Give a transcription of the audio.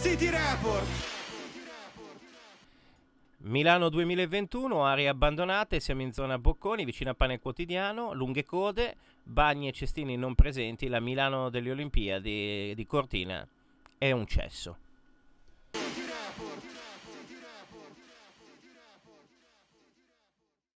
City Report. Milano 2021, aree abbandonate, siamo in zona Bocconi, vicino a Pane Quotidiano, lunghe code, bagni e cestini non presenti, la Milano delle Olimpiadi di Cortina è un cesso.